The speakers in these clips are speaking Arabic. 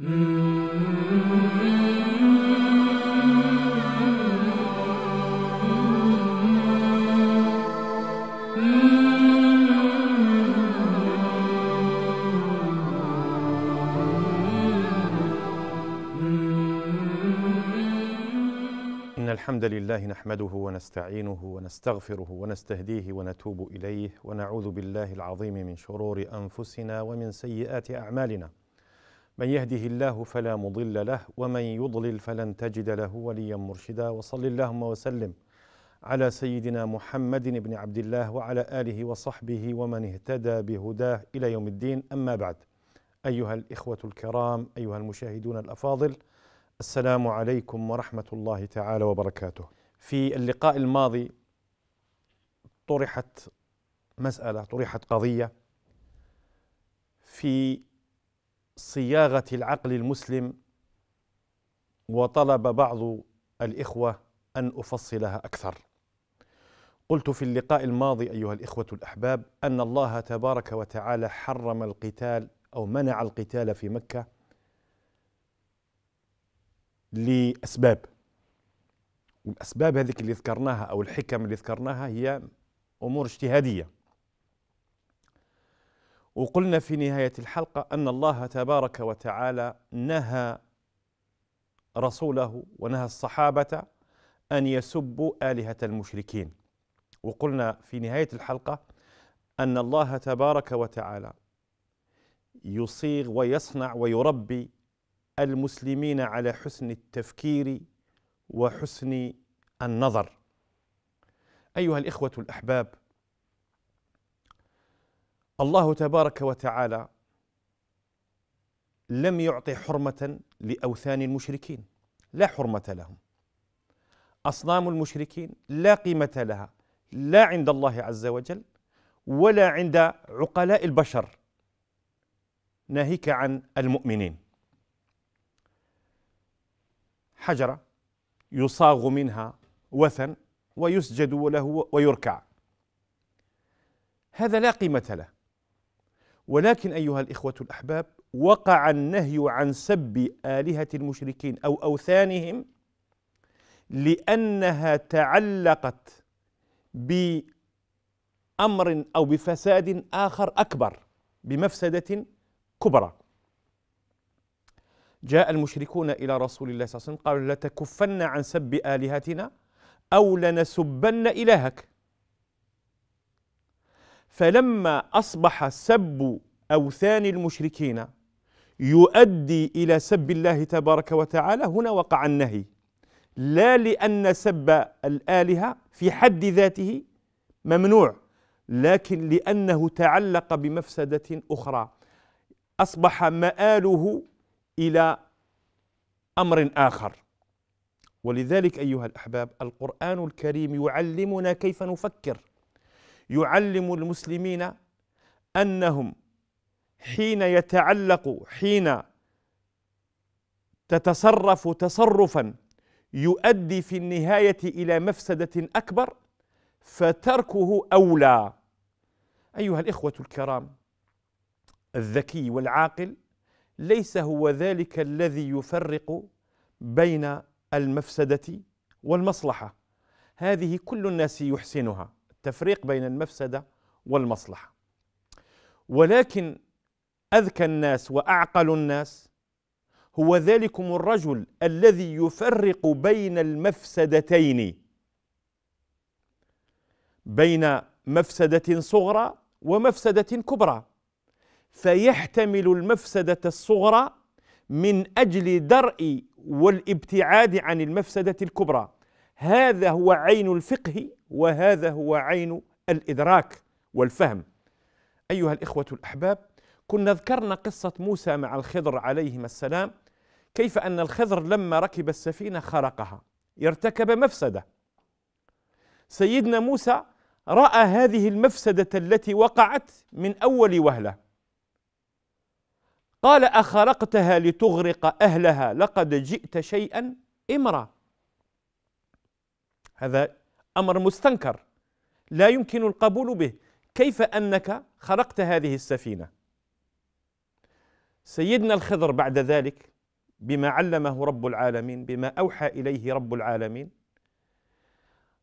إن الحمد لله نحمده ونستعينه ونستغفره ونستهديه ونتوب إليه ونعوذ بالله العظيم من شرور أنفسنا ومن سيئات أعمالنا من يهده الله فلا مضل له ومن يضلل فلن تجد له وليا مرشدا وصل اللهم وسلم على سيدنا محمد بن عبد الله وعلى اله وصحبه ومن اهتدى بهداه الى يوم الدين اما بعد ايها الاخوه الكرام ايها المشاهدون الافاضل السلام عليكم ورحمه الله تعالى وبركاته في اللقاء الماضي طرحت مساله طرحت قضيه في صياغه العقل المسلم وطلب بعض الاخوه ان افصلها اكثر قلت في اللقاء الماضي ايها الاخوه الاحباب ان الله تبارك وتعالى حرم القتال او منع القتال في مكه لاسباب والاسباب هذيك اللي ذكرناها او الحكم اللي ذكرناها هي امور اجتهاديه وقلنا في نهايه الحلقه ان الله تبارك وتعالى نهى رسوله ونهى الصحابه ان يسبوا الهه المشركين وقلنا في نهايه الحلقه ان الله تبارك وتعالى يصيغ ويصنع ويربي المسلمين على حسن التفكير وحسن النظر ايها الاخوه الاحباب الله تبارك وتعالى لم يعطي حرمة لأوثان المشركين لا حرمة لهم أصنام المشركين لا قيمة لها لا عند الله عز وجل ولا عند عقلاء البشر ناهيك عن المؤمنين حجرة يصاغ منها وثن ويسجد له ويركع هذا لا قيمة له ولكن أيها الإخوة الأحباب وقع النهي عن سب آلهة المشركين أو أوثانهم لأنها تعلقت بأمر أو بفساد آخر أكبر بمفسدة كبرى جاء المشركون إلى رسول الله صلى الله عليه وسلم قالوا لتكفن عن سب آلهتنا أو لنسبن إلهك فلما أصبح سب أوثان المشركين يؤدي إلى سب الله تبارك وتعالى هنا وقع النهي لا لأن سب الآلهة في حد ذاته ممنوع لكن لأنه تعلق بمفسدة أخرى أصبح مآله إلى أمر آخر ولذلك أيها الأحباب القرآن الكريم يعلمنا كيف نفكر يعلم المسلمين انهم حين يتعلق حين تتصرف تصرفا يؤدي في النهايه الى مفسده اكبر فتركه اولى ايها الاخوه الكرام الذكي والعاقل ليس هو ذلك الذي يفرق بين المفسده والمصلحه هذه كل الناس يحسنها تفريق بين المفسده والمصلحه ولكن اذكى الناس واعقل الناس هو ذلكم الرجل الذي يفرق بين المفسدتين بين مفسده صغرى ومفسده كبرى فيحتمل المفسده الصغرى من اجل درء والابتعاد عن المفسده الكبرى هذا هو عين الفقه وهذا هو عين الإدراك والفهم أيها الإخوة الأحباب كنا ذكرنا قصة موسى مع الخضر عليهما السلام كيف أن الخضر لما ركب السفينة خرقها ارتكب مفسدة سيدنا موسى رأى هذه المفسدة التي وقعت من أول وهلة قال أخرقتها لتغرق أهلها لقد جئت شيئا إمرا هذا امر مستنكر لا يمكن القبول به كيف انك خرقت هذه السفينه سيدنا الخضر بعد ذلك بما علمه رب العالمين بما اوحى اليه رب العالمين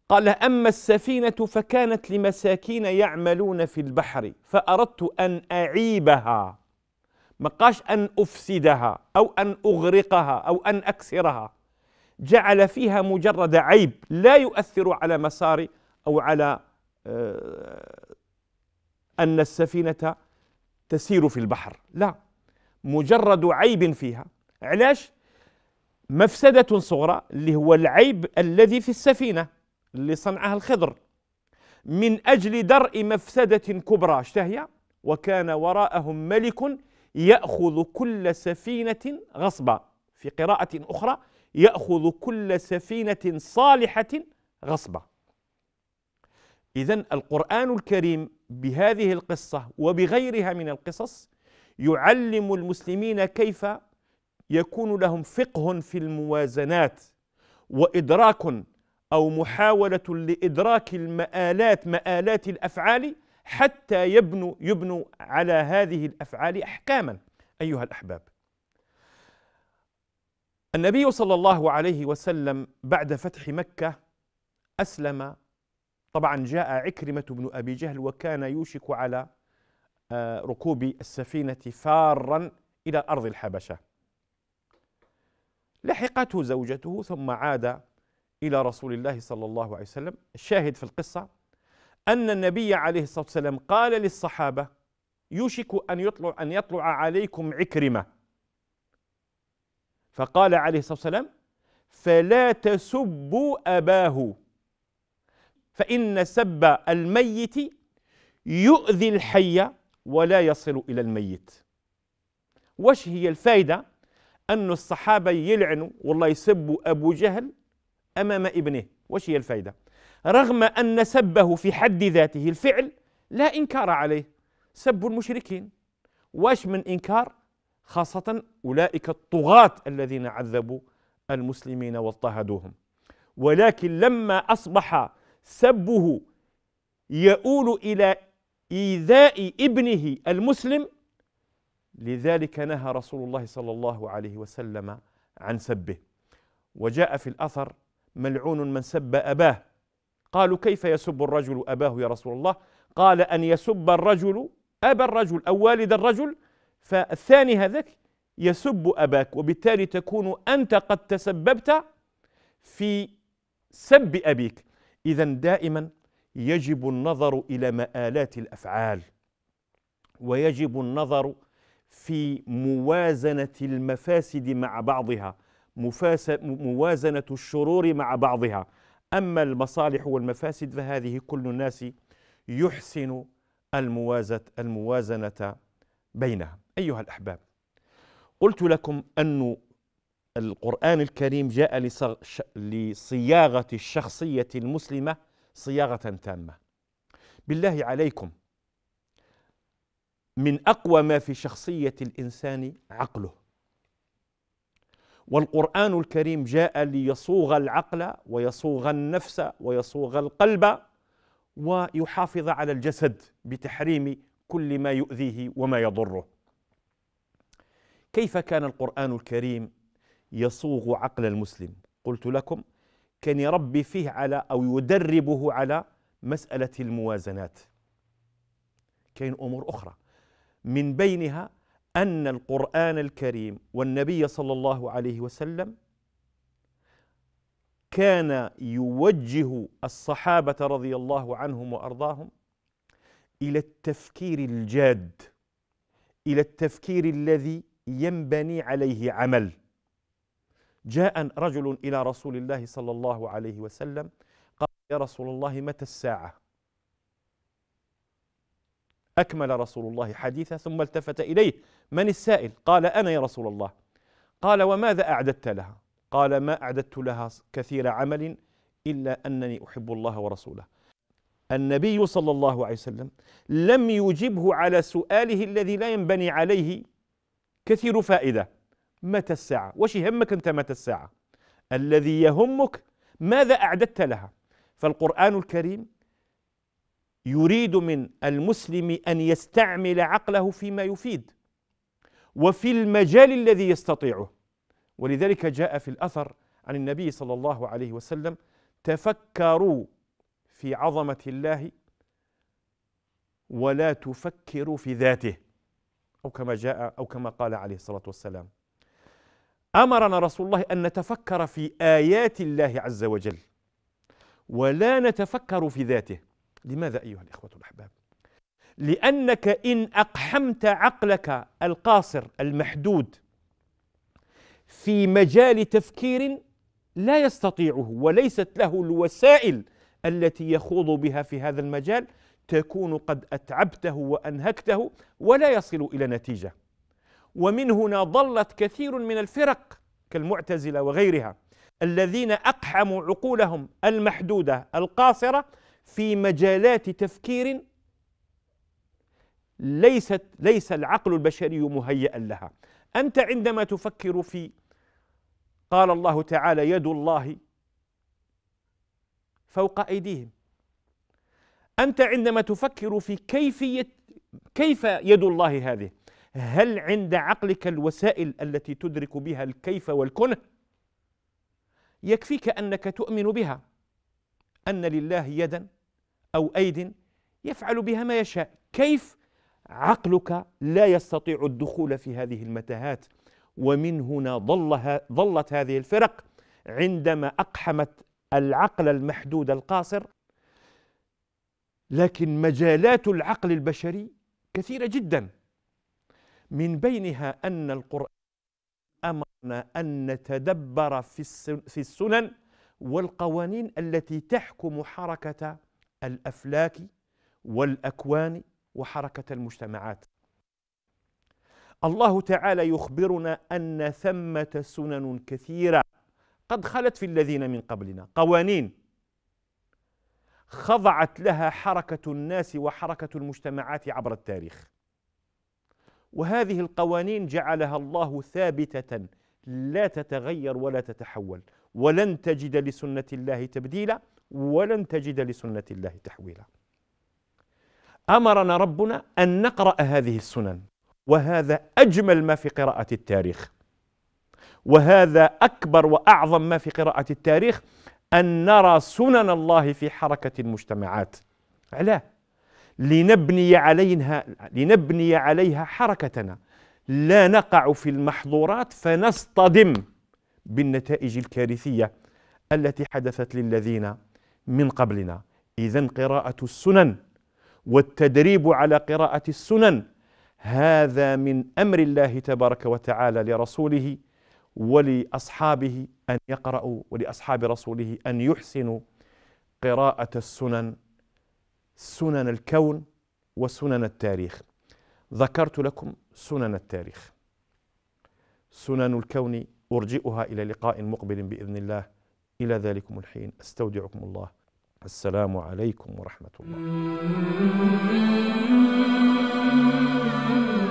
قال اما السفينه فكانت لمساكين يعملون في البحر فاردت ان اعيبها ما قاش ان افسدها او ان اغرقها او ان اكسرها جعل فيها مجرد عيب لا يؤثر على مسار أو على آه، أن السفينة تسير في البحر لا مجرد عيب فيها علاش مفسدة صغرى اللي هو العيب الذي في السفينة اللي صنعها الخضر من أجل درء مفسدة كبرى اشتهي وكان وراءهم ملك يأخذ كل سفينة غصبا في قراءة أخرى يأخذ كل سفينة صالحة غصبا إذا القرآن الكريم بهذه القصة وبغيرها من القصص يعلم المسلمين كيف يكون لهم فقه في الموازنات وإدراك أو محاولة لإدراك المآلات مآلات الأفعال حتى يبنوا يبنوا على هذه الأفعال أحكاما أيها الأحباب النبي صلى الله عليه وسلم بعد فتح مكة أسلم طبعا جاء عكرمة بن أبي جهل وكان يوشك على آه، ركوب السفينة فارا إلى أرض الحبشة لحقته زوجته ثم عاد إلى رسول الله صلى الله عليه وسلم الشاهد في القصة أن النبي عليه الصلاة والسلام قال للصحابة يوشك أن يطلع أن يطلع عليكم عكرمة فقال عليه الصلاة والسلام فلا تسبوا أباه فإن سب الميت يؤذي الحي ولا يصل إلى الميت وش هي الفائدة أن الصحابة يلعنوا والله يسبوا أبو جهل أمام ابنه وش هي الفائدة رغم أن سبه في حد ذاته الفعل لا إنكار عليه سب المشركين واش من إنكار خاصة أولئك الطغاة الذين عذبوا المسلمين واضطهدوهم ولكن لما أصبح سبه يؤول إلى إيذاء ابنه المسلم لذلك نهى رسول الله صلى الله عليه وسلم عن سبه وجاء في الأثر ملعون من سب أباه قالوا كيف يسب الرجل أباه يا رسول الله قال أن يسب الرجل أبا الرجل أو والد الرجل فالثاني هذاك يسب أباك وبالتالي تكون أنت قد تسببت في سب أبيك إذا دائما يجب النظر إلى مآلات الأفعال ويجب النظر في موازنة المفاسد مع بعضها موازنة الشرور مع بعضها أما المصالح والمفاسد فهذه كل الناس يحسن الموازنة بينها أيها الأحباب قلت لكم أن القرآن الكريم جاء لصياغة الشخصية المسلمة صياغة تامة بالله عليكم من أقوى ما في شخصية الإنسان عقله والقرآن الكريم جاء ليصوغ العقل ويصوغ النفس ويصوغ القلب ويحافظ على الجسد بتحريم كل ما يؤذيه وما يضره كيف كان القرآن الكريم يصوغ عقل المسلم قلت لكم كان يربي فيه على أو يدربه على مسألة الموازنات كاين أمور أخرى من بينها أن القرآن الكريم والنبي صلى الله عليه وسلم كان يوجه الصحابة رضي الله عنهم وأرضاهم إلى التفكير الجاد إلى التفكير الذي ينبني عليه عمل جاء رجل إلى رسول الله صلى الله عليه وسلم قال يا رسول الله متى الساعة أكمل رسول الله حديثه ثم التفت إليه من السائل قال أنا يا رسول الله قال وماذا أعددت لها قال ما أعددت لها كثير عمل إلا أنني أحب الله ورسوله النبي صلى الله عليه وسلم لم يجبه على سؤاله الذي لا ينبني عليه كثير فائدة متى الساعة وش يهمك أنت متى الساعة الذي يهمك ماذا أعددت لها فالقرآن الكريم يريد من المسلم أن يستعمل عقله فيما يفيد وفي المجال الذي يستطيعه ولذلك جاء في الأثر عن النبي صلى الله عليه وسلم تفكروا في عظمة الله ولا تفكروا في ذاته أو كما جاء أو كما قال عليه الصلاة والسلام أمرنا رسول الله أن نتفكر في آيات الله عز وجل ولا نتفكر في ذاته لماذا أيها الإخوة الأحباب لأنك إن أقحمت عقلك القاصر المحدود في مجال تفكير لا يستطيعه وليست له الوسائل التي يخوض بها في هذا المجال تكون قد اتعبته وانهكته ولا يصل الى نتيجه ومن هنا ضلت كثير من الفرق كالمعتزله وغيرها الذين اقحموا عقولهم المحدوده القاصره في مجالات تفكير ليست ليس العقل البشري مهيئا لها انت عندما تفكر في قال الله تعالى يد الله فوق ايديهم أنت عندما تفكر في كيفية كيف يد الله هذه هل عند عقلك الوسائل التي تدرك بها الكيف والكنه يكفيك أنك تؤمن بها أن لله يدا أو أيد يفعل بها ما يشاء كيف عقلك لا يستطيع الدخول في هذه المتاهات ومن هنا ضل ضلت هذه الفرق عندما أقحمت العقل المحدود القاصر لكن مجالات العقل البشري كثيرة جدا من بينها أن القرآن أمرنا أن نتدبر في السنن والقوانين التي تحكم حركة الأفلاك والأكوان وحركة المجتمعات الله تعالى يخبرنا أن ثمة سنن كثيرة قد خلت في الذين من قبلنا قوانين خضعت لها حركة الناس وحركة المجتمعات عبر التاريخ وهذه القوانين جعلها الله ثابتة لا تتغير ولا تتحول ولن تجد لسنة الله تبديلا ولن تجد لسنة الله تحويلا أمرنا ربنا أن نقرأ هذه السنن وهذا أجمل ما في قراءة التاريخ وهذا أكبر وأعظم ما في قراءة التاريخ أن نرى سنن الله في حركة المجتمعات علاه لنبني عليها لنبني عليها حركتنا لا نقع في المحظورات فنصطدم بالنتائج الكارثية التي حدثت للذين من قبلنا إذا قراءة السنن والتدريب على قراءة السنن هذا من أمر الله تبارك وتعالى لرسوله ولاصحابه ان يقرأوا ولاصحاب رسوله ان يحسنوا قراءة السنن سنن الكون وسنن التاريخ ذكرت لكم سنن التاريخ سنن الكون ارجئها الى لقاء مقبل باذن الله الى ذلكم الحين استودعكم الله السلام عليكم ورحمه الله